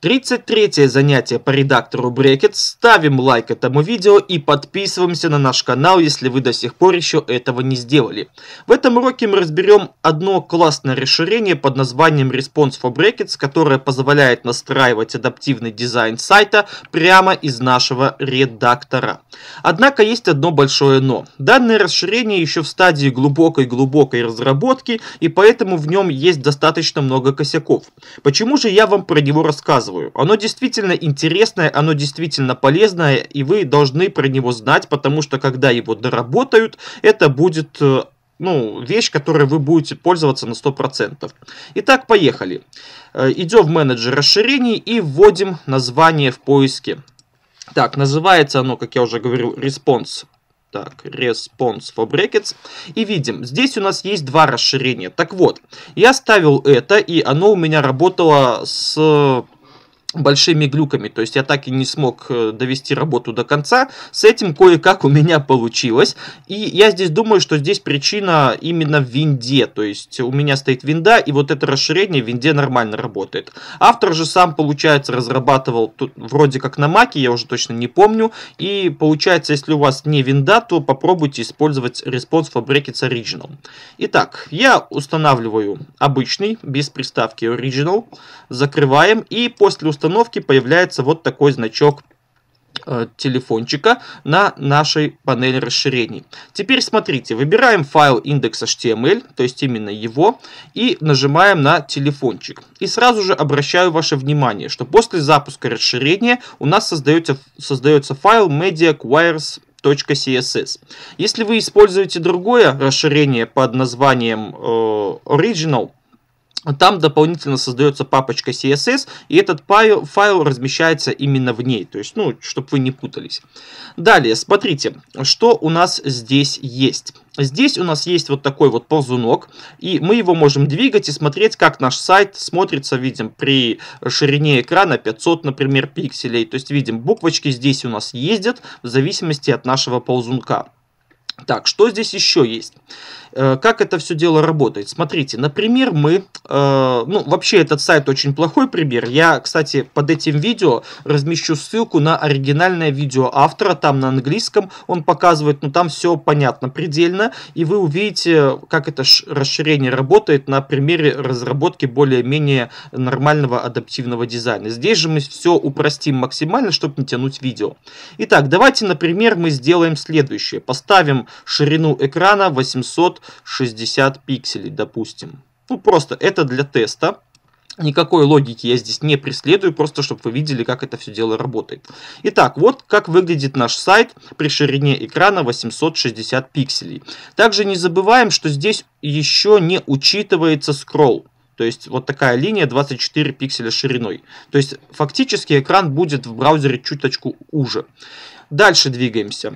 33 занятие по редактору Брекет. Ставим лайк этому видео и подписываемся на наш канал, если вы до сих пор еще этого не сделали. В этом уроке мы разберем одно классное расширение под названием Response for Brackets, которое позволяет настраивать адаптивный дизайн сайта прямо из нашего редактора. Однако есть одно большое но. Данное расширение еще в стадии глубокой-глубокой разработки, и поэтому в нем есть достаточно много косяков. Почему же я вам про него рассказываю? рассказываю. Оно действительно интересное, оно действительно полезное, и вы должны про него знать, потому что когда его доработают, это будет э, ну, вещь, которой вы будете пользоваться на 100%. Итак, поехали. Э, Идем в менеджер расширений и вводим название в поиске. Так, называется оно, как я уже говорил, response так, response for brackets. И видим, здесь у нас есть два расширения. Так вот, я ставил это, и оно у меня работало с большими глюками, то есть я так и не смог э, довести работу до конца, с этим кое-как у меня получилось, и я здесь думаю, что здесь причина именно в винде, то есть у меня стоит винда, и вот это расширение в винде нормально работает. Автор же сам, получается, разрабатывал тут, вроде как на маке, я уже точно не помню, и получается, если у вас не винда, то попробуйте использовать Response Fabricates Original. Итак, я устанавливаю обычный, без приставки Original, закрываем, и после установки установки появляется вот такой значок э, телефончика на нашей панели расширений. Теперь смотрите, выбираем файл index.html, то есть именно его, и нажимаем на телефончик. И сразу же обращаю ваше внимание, что после запуска расширения у нас создается, создается файл mediaquires .css. Если вы используете другое расширение под названием э, original, там дополнительно создается папочка CSS, и этот файл, файл размещается именно в ней, то есть, ну, чтобы вы не путались. Далее, смотрите, что у нас здесь есть. Здесь у нас есть вот такой вот ползунок, и мы его можем двигать и смотреть, как наш сайт смотрится, видим, при ширине экрана 500, например, пикселей. То есть, видим, буквочки здесь у нас ездят в зависимости от нашего ползунка. Так, что здесь еще есть? Э, как это все дело работает? Смотрите, например, мы... Э, ну, вообще этот сайт очень плохой пример. Я, кстати, под этим видео размещу ссылку на оригинальное видео автора, там на английском он показывает, но там все понятно предельно, и вы увидите, как это расширение работает на примере разработки более-менее нормального адаптивного дизайна. Здесь же мы все упростим максимально, чтобы не тянуть видео. Итак, давайте, например, мы сделаем следующее. Поставим ширину экрана 800 60 пикселей, допустим. Ну, просто это для теста. Никакой логики я здесь не преследую, просто чтобы вы видели, как это все дело работает. Итак, вот как выглядит наш сайт при ширине экрана 860 пикселей. Также не забываем, что здесь еще не учитывается скролл. То есть вот такая линия 24 пикселя шириной. То есть фактически экран будет в браузере чуточку уже. Дальше двигаемся.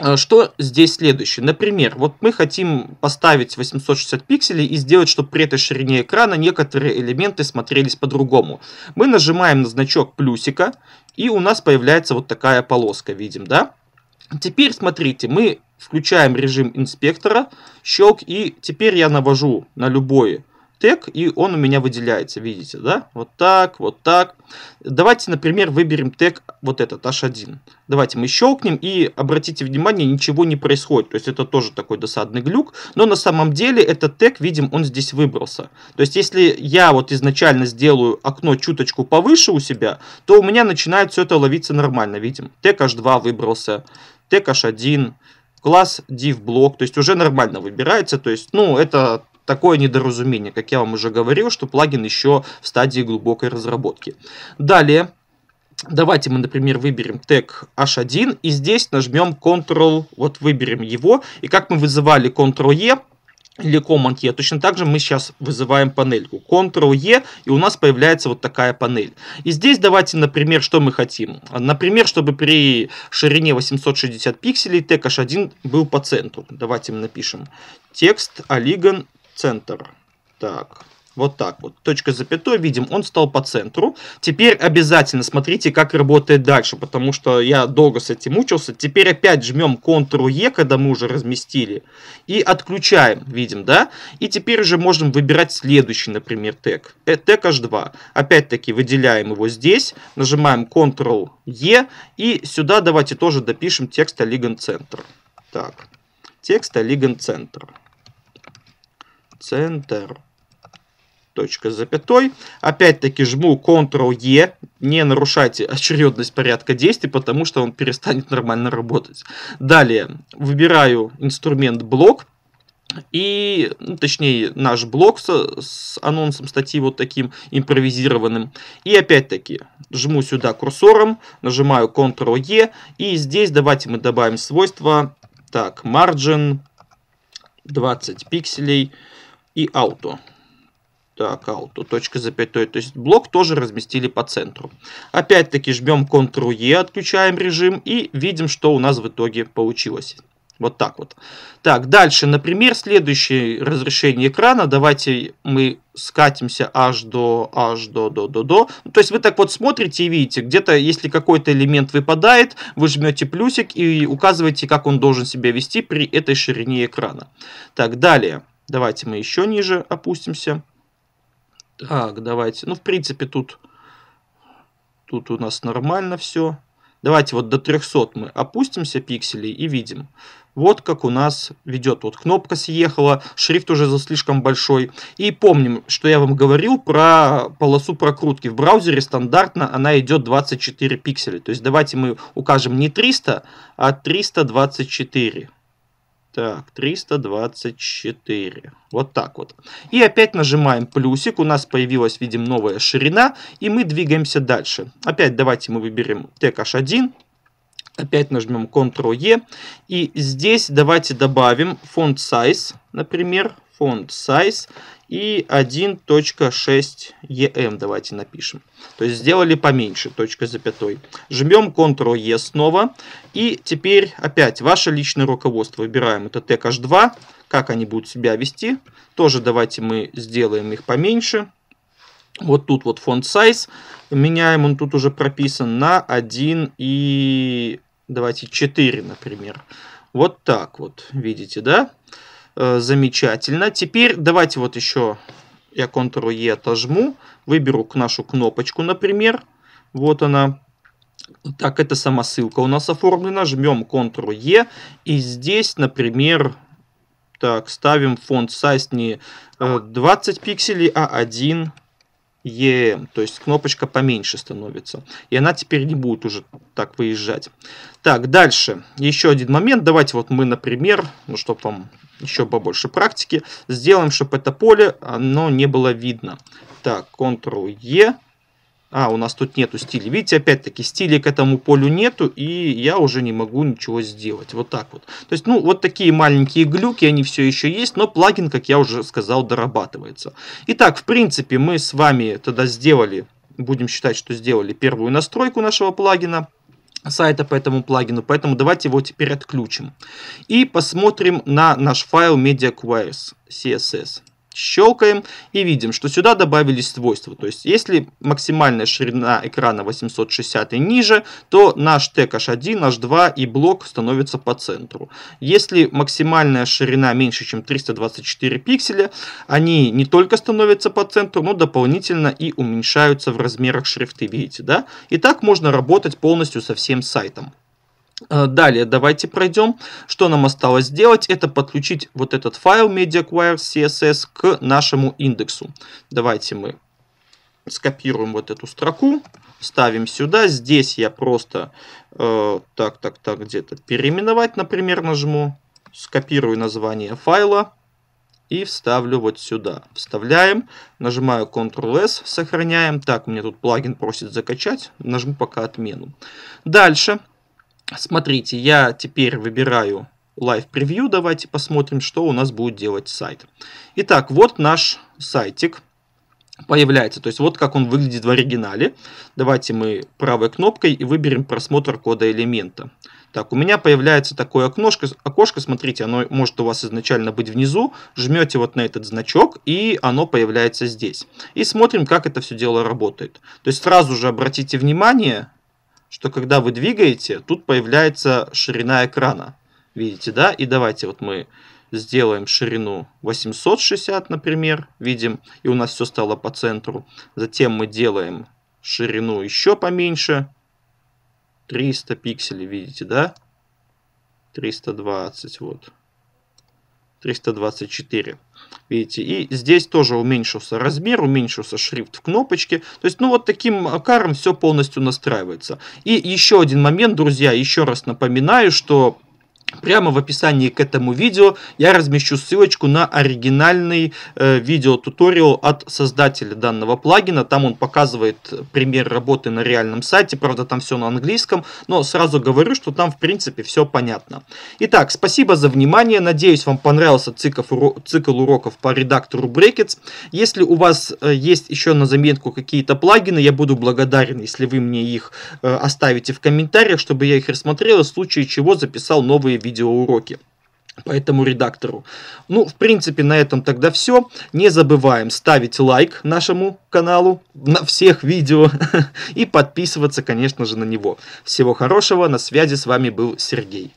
А что здесь следующее? Например, вот мы хотим поставить 860 пикселей и сделать, чтобы при этой ширине экрана некоторые элементы смотрелись по-другому. Мы нажимаем на значок плюсика, и у нас появляется вот такая полоска, видим, да? Теперь смотрите, мы включаем режим инспектора, щелк, и теперь я навожу на любой тег, и он у меня выделяется, видите, да? Вот так, вот так. Давайте, например, выберем тег вот этот, H1. Давайте мы щелкнем, и обратите внимание, ничего не происходит. То есть это тоже такой досадный глюк, но на самом деле этот тег, видим, он здесь выбрался. То есть если я вот изначально сделаю окно чуточку повыше у себя, то у меня начинает все это ловиться нормально, видим. Тег H2 выбрался, тег H1, класс div блок, то есть уже нормально выбирается, то есть, ну, это такое недоразумение, как я вам уже говорил, что плагин еще в стадии глубокой разработки. Далее, Давайте мы, например, выберем тег h1 и здесь нажмем Ctrl, вот выберем его. И как мы вызывали Ctrl-E, или Command-E. Точно так же мы сейчас вызываем панельку. Ctrl-E, и у нас появляется вот такая панель. И здесь давайте, например, что мы хотим. Например, чтобы при ширине 860 пикселей тег H1 был по центру. Давайте мы напишем текст, олигон центр. Так, вот так вот. Точка запятой, видим, он стал по центру. Теперь обязательно смотрите, как работает дальше, потому что я долго с этим учился. Теперь опять жмем Ctrl-E, когда мы уже разместили, и отключаем, видим, да? И теперь уже можем выбирать следующий, например, тег. Э, тег H2. Опять-таки выделяем его здесь, нажимаем Ctrl-E, и сюда давайте тоже допишем текст Олиган Центр. Так, текст Олиган Центр центр, точка запятой. Опять-таки жму Ctrl-E, не нарушайте очередность порядка действий, потому что он перестанет нормально работать. Далее выбираю инструмент блок, и, ну, точнее, наш блок с, с анонсом статьи вот таким импровизированным. И опять-таки, жму сюда курсором, нажимаю Ctrl-E, и здесь давайте мы добавим свойство, так, margin 20 пикселей, и auto. Так, auto, точка запятой. То есть блок тоже разместили по центру. Опять-таки жмем Ctrl-E, отключаем режим и видим, что у нас в итоге получилось. Вот так вот. Так, дальше, например, следующее разрешение экрана. Давайте мы скатимся аж до, аж до, до, до, до. Ну, то есть вы так вот смотрите и видите, где-то, если какой-то элемент выпадает, вы жмете плюсик и указываете, как он должен себя вести при этой ширине экрана. Так, далее. Давайте мы еще ниже опустимся. Так, давайте. Ну, в принципе, тут, тут у нас нормально все. Давайте вот до 300 мы опустимся пикселей и видим. Вот как у нас ведет. Вот кнопка съехала, шрифт уже за слишком большой. И помним, что я вам говорил про полосу прокрутки. В браузере стандартно она идет 24 пикселя. То есть давайте мы укажем не 300, а 324. Так, 324. Вот так вот. И опять нажимаем плюсик. У нас появилась, видим, новая ширина. И мы двигаемся дальше. Опять давайте мы выберем TKH1. Опять нажмем Ctrl-E. И здесь давайте добавим font size, например, font size и 1.6 EM давайте напишем. То есть сделали поменьше, точка запятой. Жмем Ctrl-E снова. И теперь опять ваше личное руководство. Выбираем это TKH2, как они будут себя вести. Тоже давайте мы сделаем их поменьше. Вот тут вот font size меняем, он тут уже прописан на 1 и давайте 4, например. Вот так вот, видите, да? Да. Э, замечательно. Теперь давайте вот еще я Ctrl-E отожму, выберу нашу кнопочку, например. Вот она. Так, это сама ссылка у нас оформлена. Жмем Ctrl-E. И здесь, например, так, ставим фонд size не 20 э, пикселей, а 1 EM, то есть кнопочка поменьше становится. И она теперь не будет уже так выезжать. Так, дальше. Еще один момент. Давайте вот мы, например, ну, чтобы вам еще побольше практики, сделаем, чтобы это поле, оно не было видно. Так, Ctrl-E. А, у нас тут нету стиля. Видите, опять-таки, стиля к этому полю нету, и я уже не могу ничего сделать. Вот так вот. То есть, ну, вот такие маленькие глюки, они все еще есть, но плагин, как я уже сказал, дорабатывается. Итак, в принципе, мы с вами тогда сделали, будем считать, что сделали первую настройку нашего плагина сайта по этому плагину, поэтому давайте его теперь отключим. И посмотрим на наш файл MediaQueries CSS. Щелкаем и видим, что сюда добавились свойства. То есть, если максимальная ширина экрана 860 и ниже, то наш тег H1, H2 и блок становятся по центру. Если максимальная ширина меньше, чем 324 пикселя, они не только становятся по центру, но дополнительно и уменьшаются в размерах шрифты, видите, да? И так можно работать полностью со всем сайтом. Э, далее давайте пройдем. Что нам осталось сделать, это подключить вот этот файл css к нашему индексу. Давайте мы скопируем вот эту строку, ставим сюда. Здесь я просто э, так, так, так, где-то переименовать, например, нажму. Скопирую название файла и вставлю вот сюда. Вставляем, нажимаю Ctrl-S, сохраняем. Так, мне тут плагин просит закачать, нажму пока отмену. Дальше Смотрите, я теперь выбираю лайв-превью. Давайте посмотрим, что у нас будет делать сайт. Итак, вот наш сайтик появляется. То есть вот как он выглядит в оригинале. Давайте мы правой кнопкой и выберем просмотр кода элемента. Так, у меня появляется такое окношко, окошко, смотрите, оно может у вас изначально быть внизу. Жмете вот на этот значок, и оно появляется здесь. И смотрим, как это все дело работает. То есть сразу же обратите внимание, что когда вы двигаете, тут появляется ширина экрана. Видите, да? И давайте вот мы сделаем ширину 860, например, видим, и у нас все стало по центру. Затем мы делаем ширину еще поменьше, 300 пикселей, видите, да? 320, вот. 324. Видите, и здесь тоже уменьшился размер, уменьшился шрифт в кнопочке. То есть, ну вот таким каром все полностью настраивается. И еще один момент, друзья, еще раз напоминаю, что Прямо в описании к этому видео я размещу ссылочку на оригинальный э, видеотуториал от создателя данного плагина. Там он показывает пример работы на реальном сайте. Правда, там все на английском, но сразу говорю, что там в принципе все понятно. Итак, спасибо за внимание. Надеюсь, вам понравился цикл, цикл уроков по редактору Brackets. Если у вас э, есть еще на заметку какие-то плагины, я буду благодарен, если вы мне их э, оставите в комментариях, чтобы я их рассмотрел, в случае чего записал новые видеоуроки по этому редактору. Ну, в принципе, на этом тогда все. Не забываем ставить лайк нашему каналу на всех видео и подписываться, конечно же, на него. Всего хорошего, на связи с вами был Сергей.